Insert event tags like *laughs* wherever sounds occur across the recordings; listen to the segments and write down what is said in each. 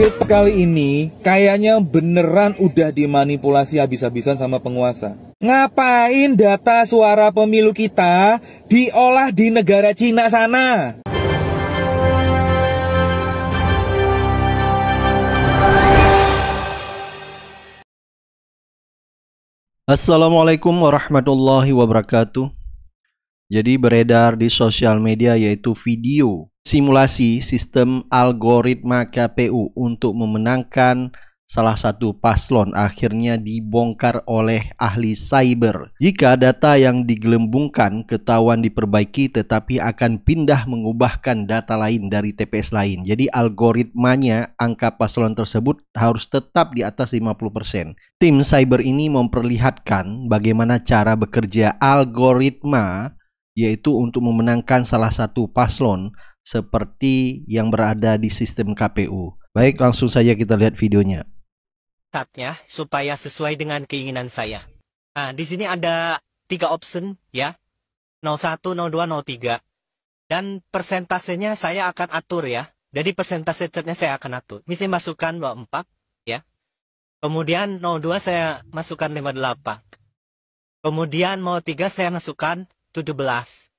Clips kali ini kayaknya beneran udah dimanipulasi habis-habisan sama penguasa. Ngapain data suara pemilu kita diolah di negara Cina sana? Assalamualaikum warahmatullahi wabarakatuh. Jadi beredar di sosial media yaitu video simulasi sistem algoritma KPU untuk memenangkan salah satu paslon akhirnya dibongkar oleh ahli cyber. Jika data yang digelembungkan ketahuan diperbaiki tetapi akan pindah mengubahkan data lain dari TPS lain. Jadi algoritmanya angka paslon tersebut harus tetap di atas 50%. Tim cyber ini memperlihatkan bagaimana cara bekerja algoritma yaitu untuk memenangkan salah satu paslon seperti yang berada di sistem KPU. Baik, langsung saja kita lihat videonya. Saatnya supaya sesuai dengan keinginan saya. Nah, di sini ada tiga opsi, ya. 01, 02, 03. Dan persentasenya saya akan atur ya. Jadi persentase chatnya saya akan atur. Misalnya masukkan 24 ya. Kemudian 02 saya masukkan 58. Kemudian 03 saya masukkan 17.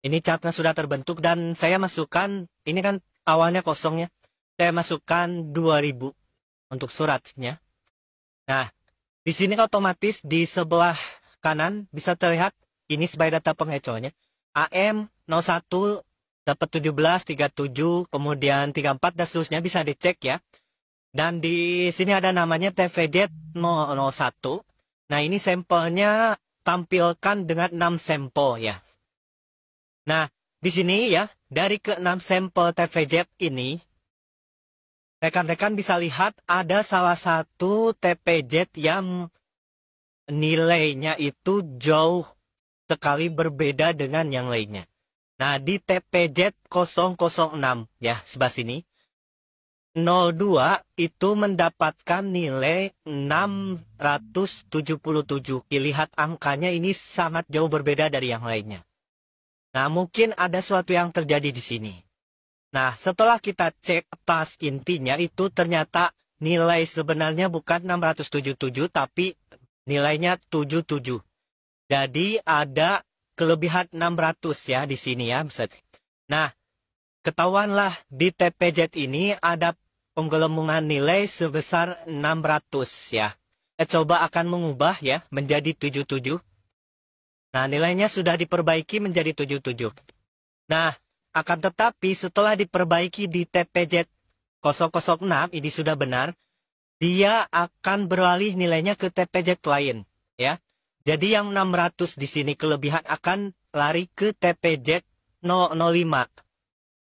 Ini catnya sudah terbentuk dan saya masukkan, ini kan awalnya kosongnya. Saya masukkan 2000 untuk suratnya. Nah, di sini otomatis di sebelah kanan bisa terlihat ini sebagai data pengecohnya. AM01 dapat 1737, kemudian 34 dan seterusnya bisa dicek ya. Dan di sini ada namanya TVD 001. Nah, ini sampelnya tampilkan dengan 6 sampel ya. Nah, di sini ya, dari ke-6 sampel TVJet ini, rekan-rekan bisa lihat ada salah satu TPJet yang nilainya itu jauh sekali berbeda dengan yang lainnya. Nah, di TPJet 006 ya, sebelah sini, 02 itu mendapatkan nilai 677. Lihat angkanya ini sangat jauh berbeda dari yang lainnya. Nah, mungkin ada sesuatu yang terjadi di sini. Nah, setelah kita cek pas intinya itu ternyata nilai sebenarnya bukan 677 tapi nilainya 77. Jadi ada kelebihan 600 ya di sini ya. Nah, ketahuanlah di TPJ ini ada penggelembungan nilai sebesar 600 ya. Eh, coba akan mengubah ya menjadi 77. Nah, nilainya sudah diperbaiki menjadi 77. Nah, akan tetapi setelah diperbaiki di TPJ 006 ini sudah benar, dia akan beralih nilainya ke TPJ lain, ya. Jadi yang 600 di sini kelebihan akan lari ke TPJ 005.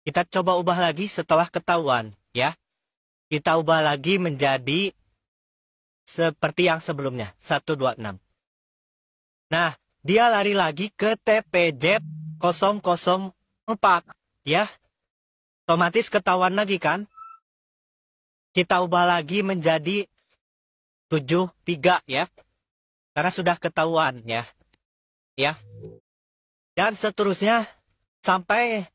Kita coba ubah lagi setelah ketahuan, ya. Kita ubah lagi menjadi seperti yang sebelumnya, 126. Nah, dia lari lagi ke TPJ 004, ya. Otomatis ketahuan lagi kan? Kita ubah lagi menjadi 73 ya. Karena sudah ketahuan ya. Ya. Dan seterusnya sampai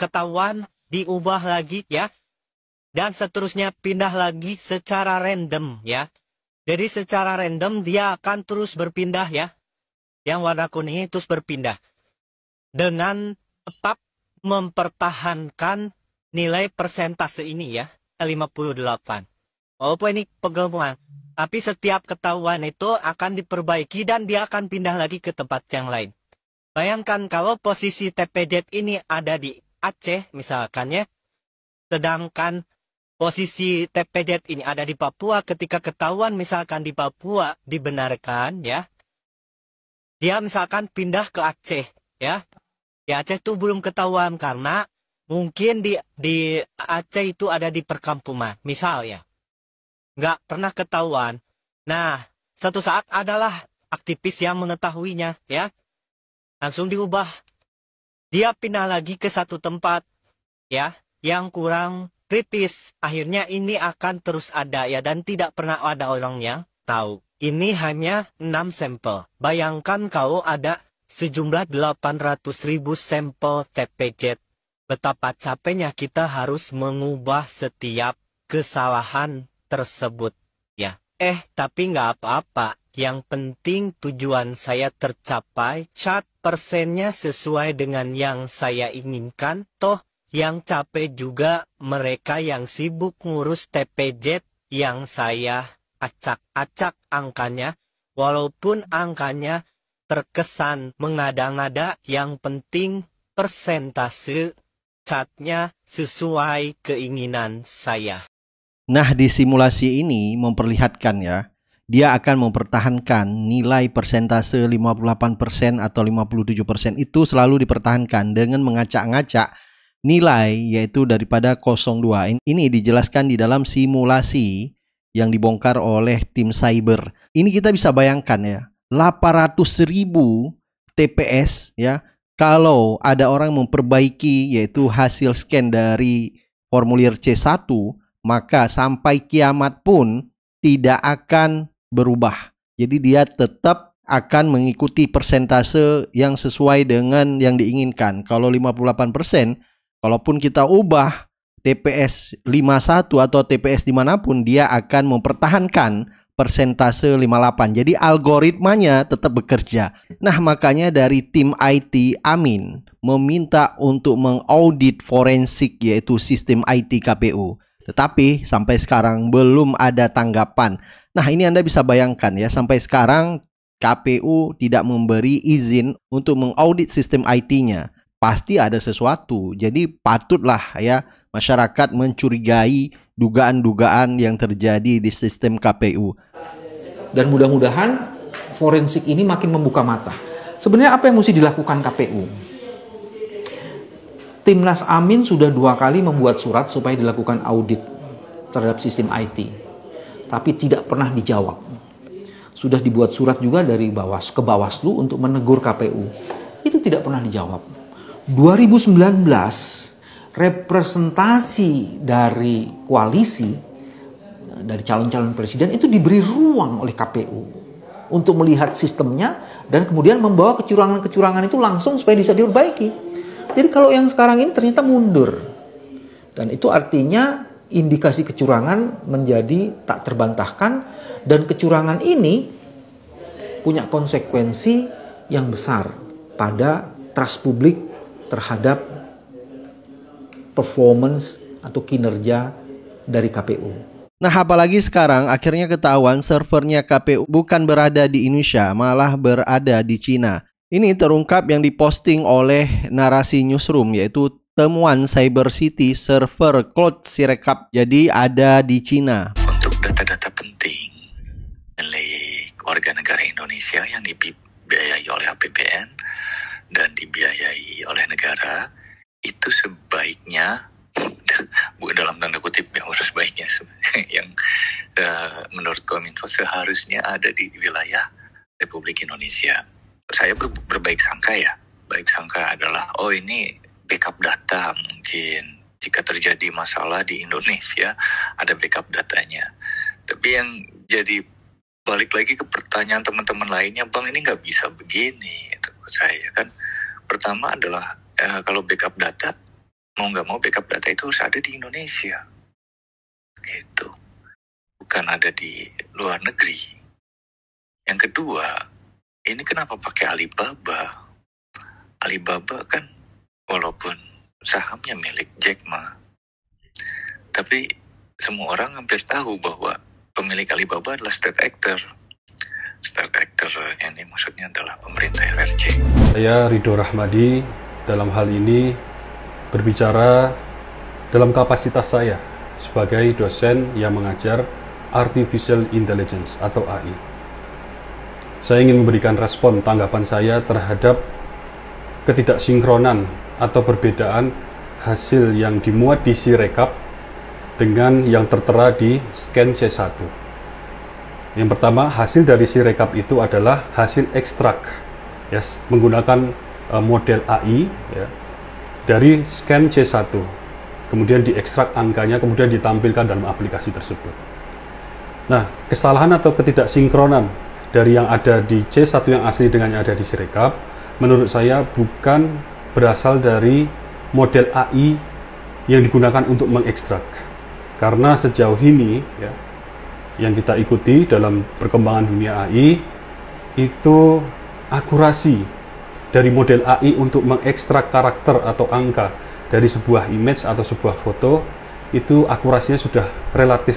ketahuan diubah lagi ya. Dan seterusnya pindah lagi secara random ya. Jadi secara random dia akan terus berpindah ya yang warna kuning itu terus berpindah dengan tetap mempertahankan nilai persentase ini ya 58 walaupun ini pegelmuan tapi setiap ketahuan itu akan diperbaiki dan dia akan pindah lagi ke tempat yang lain bayangkan kalau posisi TPZ ini ada di Aceh misalkan ya sedangkan posisi TPZ ini ada di Papua ketika ketahuan misalkan di Papua dibenarkan ya dia misalkan pindah ke Aceh ya di Aceh itu belum ketahuan karena mungkin di di Aceh itu ada di perkampungan misal ya nggak pernah ketahuan nah satu saat adalah aktivis yang mengetahuinya ya langsung diubah dia pindah lagi ke satu tempat ya yang kurang kritis akhirnya ini akan terus ada ya dan tidak pernah ada orangnya tahu. Ini hanya 6 sampel. Bayangkan kalau ada sejumlah 800 ribu sampel TPJ. Betapa capeknya kita harus mengubah setiap kesalahan tersebut. Ya, eh tapi nggak apa-apa. Yang penting tujuan saya tercapai, cat persennya sesuai dengan yang saya inginkan, toh yang capek juga mereka yang sibuk ngurus TPJ yang saya acak-acak angkanya, walaupun angkanya terkesan mengada-ngada yang penting persentase catnya sesuai keinginan saya. Nah, di simulasi ini memperlihatkan ya, dia akan mempertahankan nilai persentase 58% atau 57% itu selalu dipertahankan dengan mengacak-ngacak nilai yaitu daripada 02. Ini dijelaskan di dalam simulasi yang dibongkar oleh tim cyber. Ini kita bisa bayangkan ya, 800 ribu TPS ya, kalau ada orang memperbaiki yaitu hasil scan dari formulir C1, maka sampai kiamat pun tidak akan berubah. Jadi dia tetap akan mengikuti persentase yang sesuai dengan yang diinginkan. Kalau 58%, kalaupun kita ubah TPS 51 atau TPS dimanapun dia akan mempertahankan persentase 58. Jadi algoritmanya tetap bekerja. Nah makanya dari tim IT Amin meminta untuk mengaudit forensik yaitu sistem IT KPU. Tetapi sampai sekarang belum ada tanggapan. Nah, ini Anda bisa bayangkan ya, sampai sekarang KPU tidak memberi izin untuk mengaudit sistem IT-nya. Pasti ada sesuatu. Jadi patutlah ya masyarakat mencurigai dugaan-dugaan yang terjadi di sistem KPU. Dan mudah-mudahan forensik ini makin membuka mata. Sebenarnya apa yang mesti dilakukan KPU? Timnas Amin sudah dua kali membuat surat supaya dilakukan audit terhadap sistem IT. Tapi tidak pernah dijawab. Sudah dibuat surat juga dari Bawas ke Bawaslu untuk menegur KPU. Itu tidak pernah dijawab. 2019 representasi dari koalisi eh, dari calon-calon presiden itu diberi ruang oleh KPU untuk melihat sistemnya dan kemudian membawa kecurangan-kecurangan itu langsung supaya bisa diperbaiki. Jadi kalau yang sekarang ini ternyata mundur. Dan itu artinya indikasi kecurangan menjadi tak terbantahkan dan kecurangan ini punya konsekuensi yang besar pada trust publik terhadap performance atau kinerja dari KPU. Nah, apalagi sekarang akhirnya ketahuan servernya KPU bukan berada di Indonesia, malah berada di Cina. Ini terungkap yang diposting oleh narasi newsroom yaitu temuan Cyber City server Cloud Sirekap jadi ada di Cina. Untuk data-data penting milik warga negara Indonesia yang dibiayai oleh APBN dan dibiayai oleh negara itu sebaiknya *laughs* dalam tanda kutip *laughs* yang harus baiknya yang uh, eh, menurut Kominfo seharusnya ada di wilayah Republik Indonesia. Saya ber, berbaik sangka ya, baik sangka adalah oh ini backup data mungkin jika terjadi masalah di Indonesia ada backup datanya. Tapi yang jadi balik lagi ke pertanyaan teman-teman lainnya, bang ini nggak bisa begini, itu saya kan. Pertama adalah uh, kalau backup data mau nggak mau backup data itu harus ada di Indonesia gitu bukan ada di luar negeri yang kedua ini kenapa pakai Alibaba Alibaba kan walaupun sahamnya milik Jack Ma tapi semua orang hampir tahu bahwa pemilik Alibaba adalah state actor state actor ini maksudnya adalah pemerintah RRC saya Ridho Rahmadi dalam hal ini berbicara dalam kapasitas saya sebagai dosen yang mengajar Artificial Intelligence atau AI. Saya ingin memberikan respon tanggapan saya terhadap ketidaksinkronan atau perbedaan hasil yang dimuat di Sirekap dengan yang tertera di scan C1. Yang pertama, hasil dari Sirekap itu adalah hasil ekstrak. ya menggunakan Eh, model AI ya, dari scan C1 kemudian diekstrak angkanya kemudian ditampilkan dalam aplikasi tersebut nah kesalahan atau ketidaksinkronan dari yang ada di C1 yang asli dengan yang ada di Sirekap menurut saya bukan berasal dari model AI yang digunakan untuk mengekstrak karena sejauh ini ya, yang kita ikuti dalam perkembangan dunia AI itu akurasi dari model AI untuk mengekstrak karakter atau angka dari sebuah image atau sebuah foto itu akurasinya sudah relatif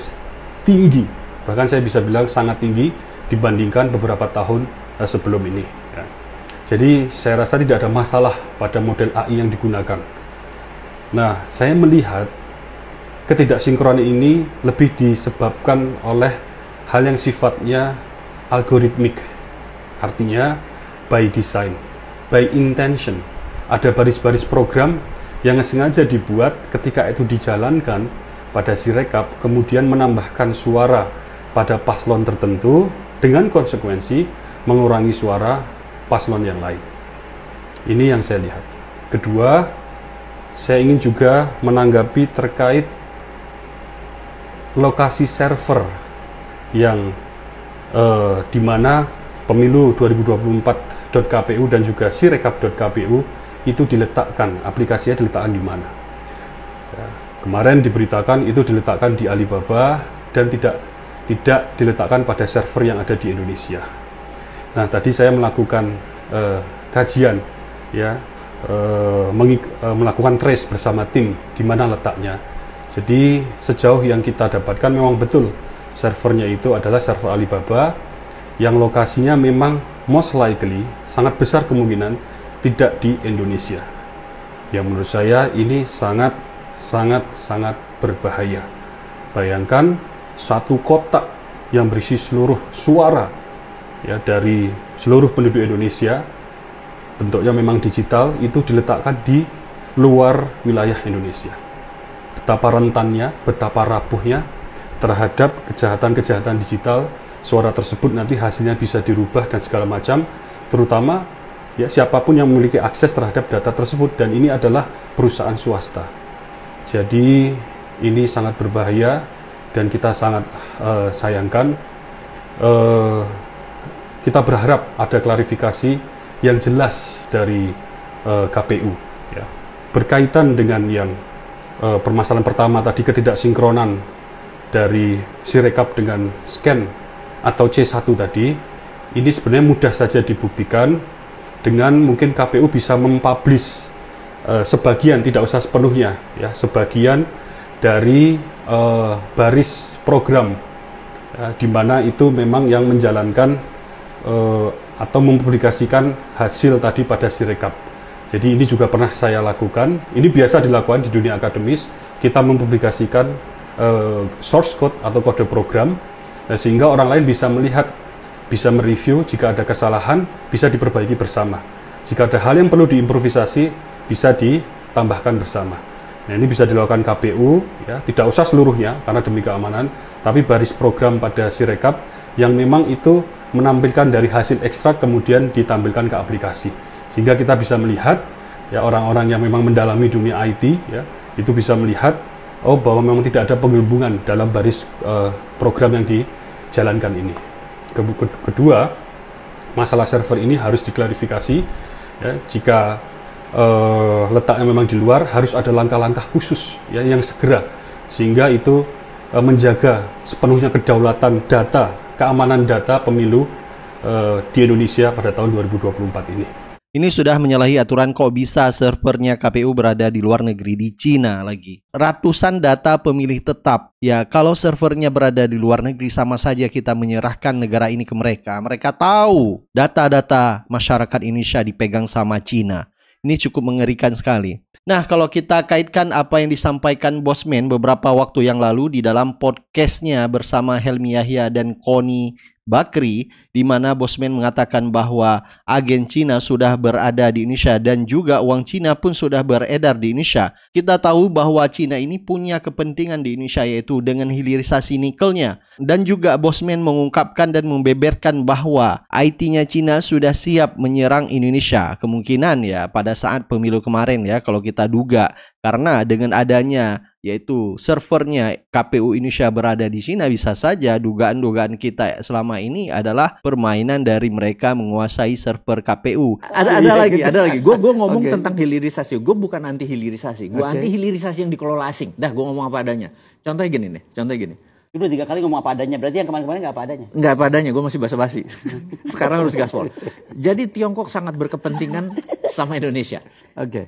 tinggi bahkan saya bisa bilang sangat tinggi dibandingkan beberapa tahun eh, sebelum ini ya. jadi saya rasa tidak ada masalah pada model AI yang digunakan nah saya melihat ketidaksinkronan ini lebih disebabkan oleh hal yang sifatnya algoritmik artinya by design by intention. Ada baris-baris program yang sengaja dibuat ketika itu dijalankan pada si rekap kemudian menambahkan suara pada paslon tertentu dengan konsekuensi mengurangi suara paslon yang lain. Ini yang saya lihat. Kedua, saya ingin juga menanggapi terkait lokasi server yang eh, di mana pemilu 2024 .kpu dan juga sirekap.kpu itu diletakkan aplikasinya diletakkan di mana. Ya, kemarin diberitakan itu diletakkan di Alibaba dan tidak tidak diletakkan pada server yang ada di Indonesia. Nah tadi saya melakukan uh, kajian ya uh, uh, melakukan trace bersama tim di mana letaknya. Jadi sejauh yang kita dapatkan memang betul servernya itu adalah server Alibaba yang lokasinya memang most likely sangat besar kemungkinan tidak di Indonesia. Yang menurut saya ini sangat sangat sangat berbahaya. Bayangkan satu kotak yang berisi seluruh suara ya dari seluruh penduduk Indonesia bentuknya memang digital itu diletakkan di luar wilayah Indonesia. Betapa rentannya, betapa rapuhnya terhadap kejahatan-kejahatan digital suara tersebut nanti hasilnya bisa dirubah dan segala macam terutama ya siapapun yang memiliki akses terhadap data tersebut dan ini adalah perusahaan swasta jadi ini sangat berbahaya dan kita sangat uh, sayangkan uh, kita berharap ada klarifikasi yang jelas dari uh, eh, KPU ya berkaitan dengan yang uh, permasalahan pertama tadi ketidaksinkronan dari Sirekap dengan scan atau C1 tadi, ini sebenarnya mudah saja dibuktikan dengan mungkin KPU bisa mempublish uh, sebagian, tidak usah sepenuhnya, ya sebagian dari uh, baris program ya, di mana itu memang yang menjalankan uh, atau mempublikasikan hasil tadi pada sirekap. Jadi ini juga pernah saya lakukan. Ini biasa dilakukan di dunia akademis. Kita mempublikasikan uh, source code atau kode program Nah, sehingga orang lain bisa melihat, bisa mereview jika ada kesalahan, bisa diperbaiki bersama. Jika ada hal yang perlu diimprovisasi, bisa ditambahkan bersama. Nah, ini bisa dilakukan KPU, ya, tidak usah seluruhnya karena demi keamanan, tapi baris program pada Sirekap yang memang itu menampilkan dari hasil ekstrak kemudian ditampilkan ke aplikasi. Sehingga kita bisa melihat ya orang-orang yang memang mendalami dunia IT ya, itu bisa melihat oh bahwa memang tidak ada penghubungan dalam baris uh, program yang di jalankan ini. Kedua, masalah server ini harus diklarifikasi. Ya, jika uh, letaknya memang di luar, harus ada langkah-langkah khusus ya, yang segera, sehingga itu uh, menjaga sepenuhnya kedaulatan data, keamanan data pemilu uh, di Indonesia pada tahun 2024 ini. Ini sudah menyalahi aturan kok bisa servernya KPU berada di luar negeri di Cina lagi. Ratusan data pemilih tetap. Ya, kalau servernya berada di luar negeri sama saja kita menyerahkan negara ini ke mereka. Mereka tahu data-data masyarakat Indonesia dipegang sama Cina. Ini cukup mengerikan sekali. Nah, kalau kita kaitkan apa yang disampaikan Bosman beberapa waktu yang lalu di dalam podcastnya bersama Helmi Yahya dan Koni Bakri di mana Bosman mengatakan bahwa agen Cina sudah berada di Indonesia dan juga uang Cina pun sudah beredar di Indonesia. Kita tahu bahwa Cina ini punya kepentingan di Indonesia yaitu dengan hilirisasi nikelnya dan juga Bosman mengungkapkan dan membeberkan bahwa IT-nya Cina sudah siap menyerang Indonesia. Kemungkinan ya pada saat pemilu kemarin ya kalau kita duga karena dengan adanya yaitu servernya KPU Indonesia berada di Cina bisa saja dugaan-dugaan kita selama ini adalah permainan dari mereka menguasai server KPU. Ada ada iya. lagi, ada lagi. Gue gue ngomong *laughs* okay. tentang hilirisasi. Gue bukan anti hilirisasi. Gue okay. anti hilirisasi yang dikelola asing. Dah gue ngomong apa adanya. contoh gini nih, contoh gini. Udah tiga kali ngomong apa adanya, berarti yang kemarin-kemarin nggak apa adanya? Nggak apa adanya, gue masih basa-basi. *laughs* Sekarang harus gaspol. Jadi Tiongkok sangat berkepentingan sama Indonesia. Oke. Okay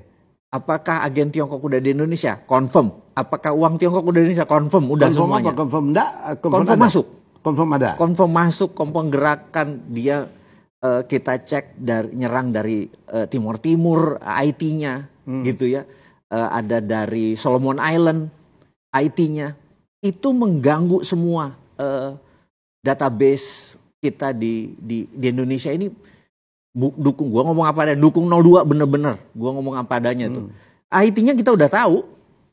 Apakah agen Tiongkok udah di Indonesia? Confirm. Apakah uang Tiongkok udah di Indonesia? Confirm. Udah confirm semuanya. Apa? Confirm enggak? Confirm, confirm masuk. Confirm ada. Confirm masuk. Confirm gerakan dia uh, kita cek dari nyerang dari uh, Timur Timur IT-nya hmm. gitu ya. Uh, ada dari Solomon Island IT-nya. Itu mengganggu semua uh, database kita di di di Indonesia ini bu, dukung gua ngomong apa adanya, dukung 02 bener-bener. Gua ngomong apa adanya hmm. tuh. IT-nya kita udah tahu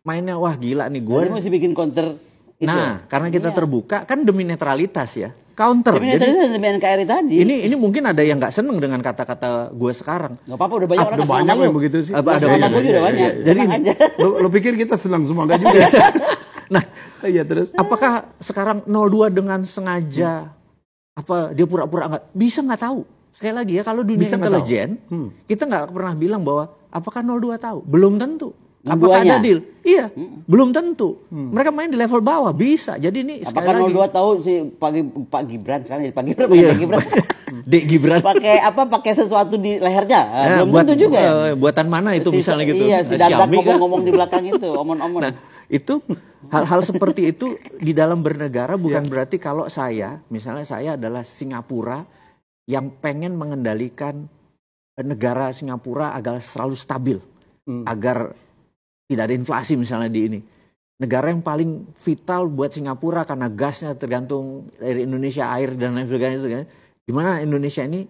mainnya wah gila nih gua. Jadi masih bikin counter itu. Nah, ya? karena kita iya. terbuka kan demi netralitas ya. Counter. Demi Jadi, demi NKRI tadi. Ini ini mungkin ada yang nggak seneng dengan kata-kata gue sekarang. Gak apa-apa udah banyak ah, orang banyak yang begitu sih. Apa, ada iya, iya, iya, banyak. juga, udah banyak. Jadi lo, lo pikir kita senang semua enggak juga. Ya? *laughs* nah, iya terus. Apakah sekarang 02 dengan sengaja hmm. apa dia pura-pura nggak -pura bisa nggak tahu? Sekali lagi ya, kalau dunia intelijen, hmm. kita nggak pernah bilang bahwa apakah 02 tahu? Belum tentu. Apakah Duanya. ada deal? Iya, hmm. belum tentu. Hmm. Mereka main di level bawah bisa. Jadi ini apakah sekali 02 lagi. tahu si Pak, Pak Gibran sekarang Pak Gibran Pak iya. Gibran. *laughs* Dek Gibran. Pakai apa? Pakai sesuatu di lehernya. Nah, belum buat, tentu juga. Uh, buatan mana itu si, misalnya gitu? Iya, si eh, Dandak kan? ngomong-ngomong di belakang itu, *laughs* omon-omon. Nah, itu hal-hal seperti itu di dalam bernegara bukan yeah. berarti kalau saya, misalnya saya adalah Singapura, yang pengen mengendalikan eh, negara Singapura agar selalu stabil, hmm. agar tidak ada inflasi misalnya di ini. Negara yang paling vital buat Singapura karena gasnya tergantung dari Indonesia air dan lain sebagainya. Gimana kan. Indonesia ini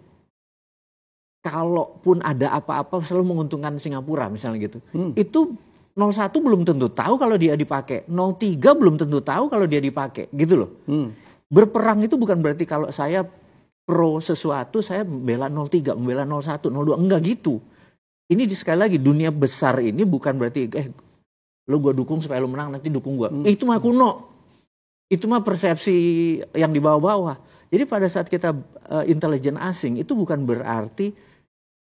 kalaupun ada apa-apa selalu menguntungkan Singapura misalnya gitu. Hmm. Itu 01 belum tentu tahu kalau dia dipakai, 03 belum tentu tahu kalau dia dipakai, gitu loh. Hmm. Berperang itu bukan berarti kalau saya pro sesuatu saya membela 03, membela 01, 02 enggak gitu. Ini sekali lagi dunia besar ini bukan berarti eh lu gua dukung supaya lu menang nanti dukung gua. Hmm. Itu mah kuno. Itu mah persepsi yang di bawah-bawah. Jadi pada saat kita uh, eh, intelijen asing itu bukan berarti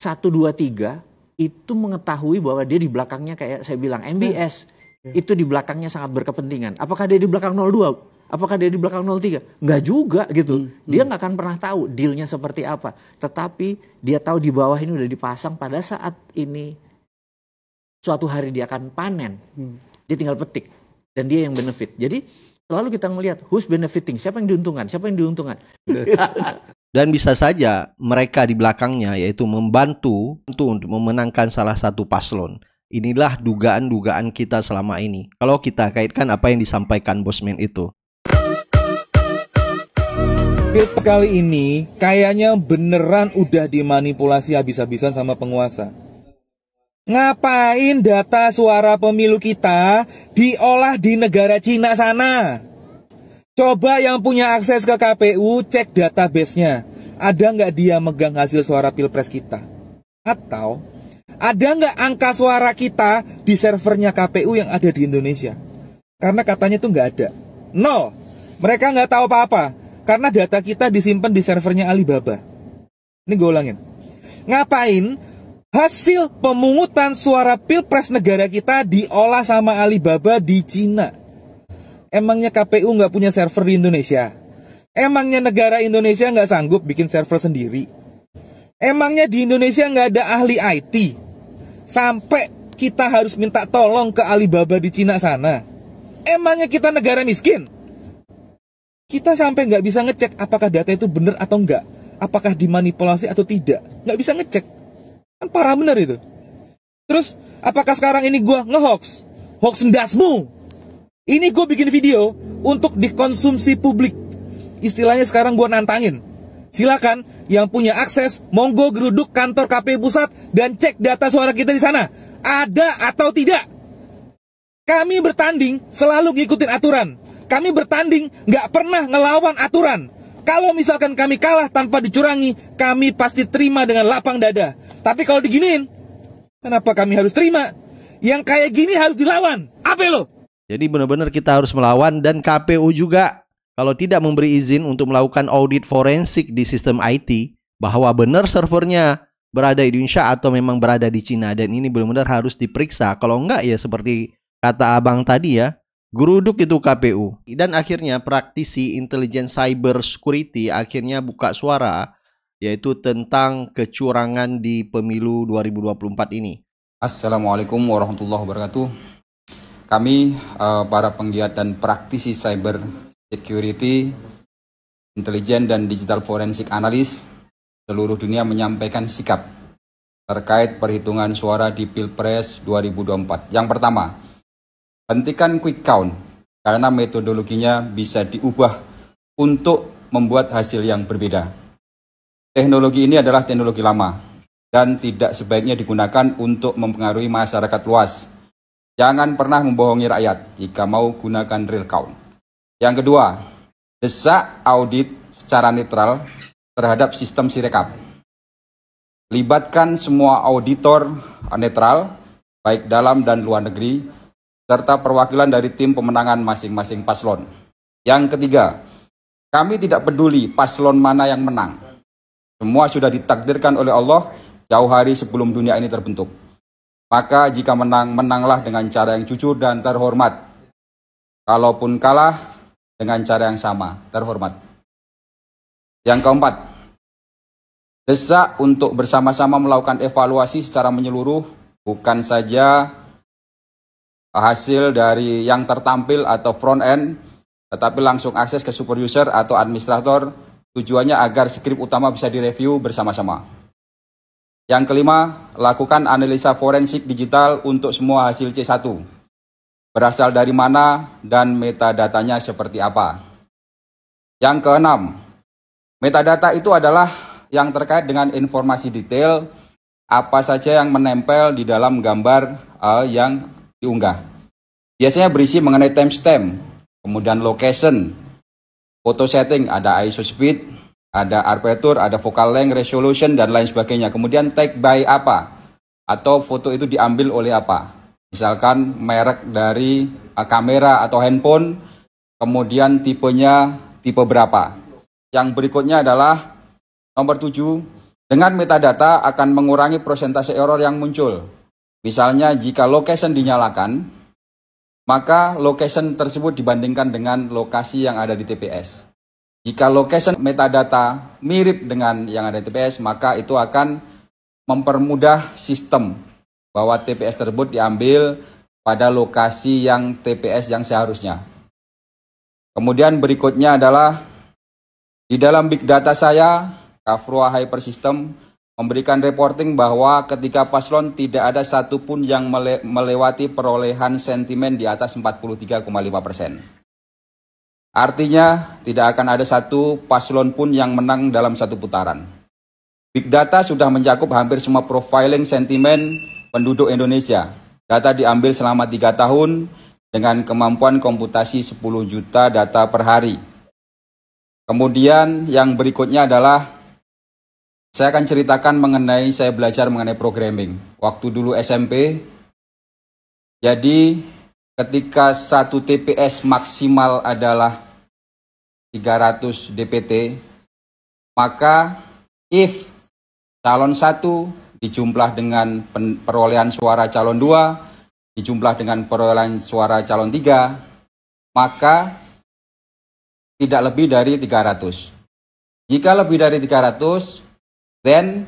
1 2 3 itu mengetahui bahwa dia di belakangnya kayak saya bilang MBS. Hmm. Itu di belakangnya sangat berkepentingan. Apakah dia di belakang 02? Apakah dia di belakang 03? Enggak juga gitu. Hmm, hmm. Dia nggak akan pernah tahu dealnya seperti apa. Tetapi dia tahu di bawah ini udah dipasang pada saat ini suatu hari dia akan panen. Hmm. Dia tinggal petik dan dia yang benefit. Jadi selalu kita melihat who's benefiting, siapa yang diuntungkan, siapa yang diuntungkan. *laughs* dan bisa saja mereka di belakangnya yaitu membantu untuk memenangkan salah satu paslon. Inilah dugaan-dugaan kita selama ini. Kalau kita kaitkan apa yang disampaikan Bosman itu, Pilpres kali ini kayaknya beneran udah dimanipulasi habis-habisan sama penguasa. Ngapain data suara pemilu kita diolah di negara Cina sana? Coba yang punya akses ke KPU cek database-nya. Ada nggak dia megang hasil suara Pilpres kita? Atau ada nggak angka suara kita di servernya KPU yang ada di Indonesia? Karena katanya tuh nggak ada. No, Mereka nggak tahu apa-apa karena data kita disimpan di servernya Alibaba. Ini gue ulangin. Ngapain hasil pemungutan suara pilpres negara kita diolah sama Alibaba di Cina? Emangnya KPU nggak punya server di Indonesia? Emangnya negara Indonesia nggak sanggup bikin server sendiri? Emangnya di Indonesia nggak ada ahli IT? Sampai kita harus minta tolong ke Alibaba di Cina sana? Emangnya kita negara miskin? kita sampai nggak bisa ngecek apakah data itu benar atau enggak, apakah dimanipulasi atau tidak, nggak bisa ngecek. Kan parah bener itu. Terus, apakah sekarang ini gue ngehoax? Hoax ndasmu! Ini gue bikin video untuk dikonsumsi publik. Istilahnya sekarang gue nantangin. Silakan yang punya akses, monggo geruduk kantor KP pusat dan cek data suara kita di sana. Ada atau tidak? Kami bertanding selalu ngikutin aturan kami bertanding nggak pernah ngelawan aturan. Kalau misalkan kami kalah tanpa dicurangi, kami pasti terima dengan lapang dada. Tapi kalau diginin, kenapa kami harus terima? Yang kayak gini harus dilawan. Apa lo? Jadi benar-benar kita harus melawan dan KPU juga kalau tidak memberi izin untuk melakukan audit forensik di sistem IT bahwa benar servernya berada di Indonesia atau memang berada di Cina dan ini benar-benar harus diperiksa. Kalau enggak ya seperti kata abang tadi ya, Geruduk itu KPU. Dan akhirnya praktisi intelijen cyber security akhirnya buka suara yaitu tentang kecurangan di pemilu 2024 ini. Assalamualaikum warahmatullahi wabarakatuh. Kami eh, para penggiat dan praktisi cyber security, intelijen dan digital forensik analis seluruh dunia menyampaikan sikap terkait perhitungan suara di Pilpres 2024. Yang pertama, Hentikan quick count karena metodologinya bisa diubah untuk membuat hasil yang berbeda. Teknologi ini adalah teknologi lama dan tidak sebaiknya digunakan untuk mempengaruhi masyarakat luas. Jangan pernah membohongi rakyat jika mau gunakan real count. Yang kedua, desak audit secara netral terhadap sistem sirekap. Libatkan semua auditor netral, baik dalam dan luar negeri, serta perwakilan dari tim pemenangan masing-masing paslon. Yang ketiga, kami tidak peduli paslon mana yang menang. Semua sudah ditakdirkan oleh Allah jauh hari sebelum dunia ini terbentuk. Maka jika menang, menanglah dengan cara yang jujur dan terhormat. Kalaupun kalah, dengan cara yang sama, terhormat. Yang keempat, desak untuk bersama-sama melakukan evaluasi secara menyeluruh, bukan saja hasil dari yang tertampil atau front end, tetapi langsung akses ke super user atau administrator, tujuannya agar skrip utama bisa direview bersama-sama. Yang kelima, lakukan analisa forensik digital untuk semua hasil C1. Berasal dari mana dan metadatanya seperti apa. Yang keenam, metadata itu adalah yang terkait dengan informasi detail apa saja yang menempel di dalam gambar uh, yang diunggah. Biasanya berisi mengenai timestamp, kemudian location, foto setting, ada ISO speed, ada aperture, ada focal length, resolution, dan lain sebagainya. Kemudian take by apa? Atau foto itu diambil oleh apa? Misalkan merek dari eh, kamera atau handphone, kemudian tipenya tipe berapa. Yang berikutnya adalah nomor 7, dengan metadata akan mengurangi prosentase error yang muncul. Misalnya jika location dinyalakan, maka location tersebut dibandingkan dengan lokasi yang ada di TPS. Jika location metadata mirip dengan yang ada di TPS, maka itu akan mempermudah sistem bahwa TPS tersebut diambil pada lokasi yang TPS yang seharusnya. Kemudian berikutnya adalah di dalam big data saya, Kafrua Hyper System, memberikan reporting bahwa ketika paslon tidak ada satupun yang mele melewati perolehan sentimen di atas 43,5 persen. Artinya, tidak akan ada satu paslon pun yang menang dalam satu putaran. Big data sudah mencakup hampir semua profiling sentimen penduduk Indonesia. Data diambil selama tiga tahun dengan kemampuan komputasi 10 juta data per hari. Kemudian yang berikutnya adalah saya akan ceritakan mengenai saya belajar mengenai programming. Waktu dulu SMP, jadi ketika satu TPS maksimal adalah 300 DPT, maka if calon 1 dijumlah dengan perolehan suara calon 2, dijumlah dengan perolehan suara calon 3, maka tidak lebih dari 300. Jika lebih dari 300, Then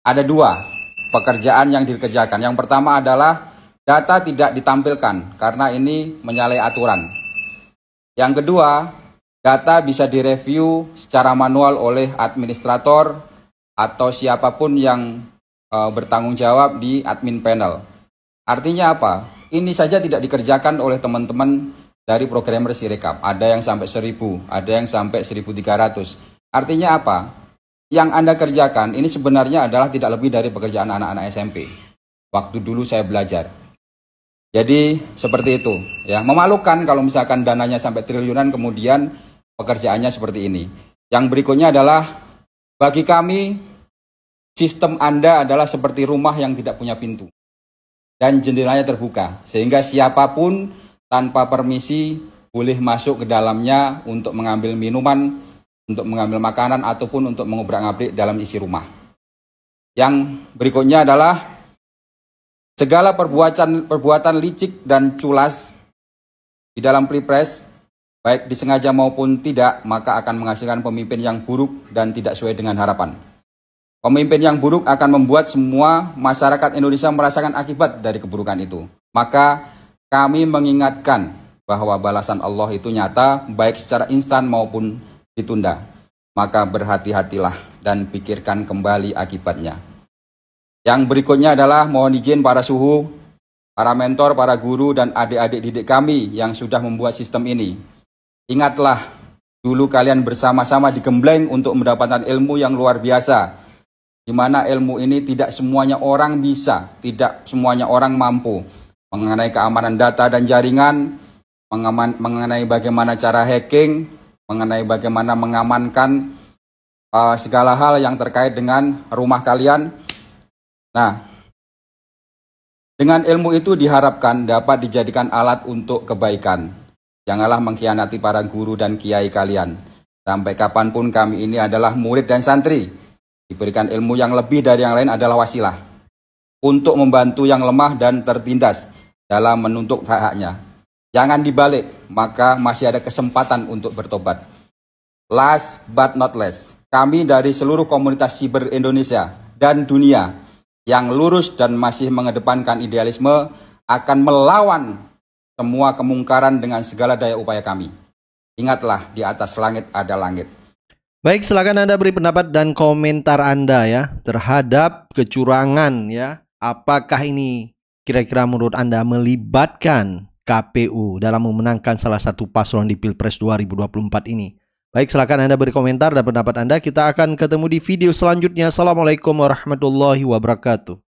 ada dua pekerjaan yang dikerjakan. Yang pertama adalah data tidak ditampilkan karena ini menyalahi aturan. Yang kedua, data bisa direview secara manual oleh administrator atau siapapun yang e, bertanggung jawab di admin panel. Artinya apa? Ini saja tidak dikerjakan oleh teman-teman dari programmer Sirekap. Ada yang sampai 1000, ada yang sampai 1300. Artinya apa? yang Anda kerjakan ini sebenarnya adalah tidak lebih dari pekerjaan anak-anak SMP. Waktu dulu saya belajar. Jadi seperti itu ya. Memalukan kalau misalkan dananya sampai triliunan kemudian pekerjaannya seperti ini. Yang berikutnya adalah bagi kami sistem Anda adalah seperti rumah yang tidak punya pintu dan jendelanya terbuka sehingga siapapun tanpa permisi boleh masuk ke dalamnya untuk mengambil minuman untuk mengambil makanan ataupun untuk mengobrak-abrik dalam isi rumah. Yang berikutnya adalah segala perbuatan perbuatan licik dan culas di dalam pilpres baik disengaja maupun tidak maka akan menghasilkan pemimpin yang buruk dan tidak sesuai dengan harapan. Pemimpin yang buruk akan membuat semua masyarakat Indonesia merasakan akibat dari keburukan itu. Maka kami mengingatkan bahwa balasan Allah itu nyata baik secara instan maupun ditunda, maka berhati-hatilah dan pikirkan kembali akibatnya. Yang berikutnya adalah mohon izin para suhu, para mentor, para guru, dan adik-adik didik kami yang sudah membuat sistem ini. Ingatlah, dulu kalian bersama-sama digembleng untuk mendapatkan ilmu yang luar biasa, di mana ilmu ini tidak semuanya orang bisa, tidak semuanya orang mampu. Mengenai keamanan data dan jaringan, mengenai bagaimana cara hacking, mengenai bagaimana mengamankan uh, segala hal yang terkait dengan rumah kalian. Nah, dengan ilmu itu diharapkan dapat dijadikan alat untuk kebaikan. Janganlah mengkhianati para guru dan kiai kalian. Sampai kapanpun kami ini adalah murid dan santri. Diberikan ilmu yang lebih dari yang lain adalah wasilah. Untuk membantu yang lemah dan tertindas dalam menuntut hak-haknya. Jangan dibalik, maka masih ada kesempatan untuk bertobat. Last but not least, kami dari seluruh komunitas siber Indonesia dan dunia yang lurus dan masih mengedepankan idealisme akan melawan semua kemungkaran dengan segala daya upaya kami. Ingatlah, di atas langit ada langit. Baik, silakan Anda beri pendapat dan komentar Anda ya terhadap kecurangan ya. Apakah ini kira-kira menurut Anda melibatkan KPU dalam memenangkan salah satu paslon di Pilpres 2024 ini. Baik, silakan Anda berkomentar dan pendapat Anda. Kita akan ketemu di video selanjutnya. Assalamualaikum warahmatullahi wabarakatuh.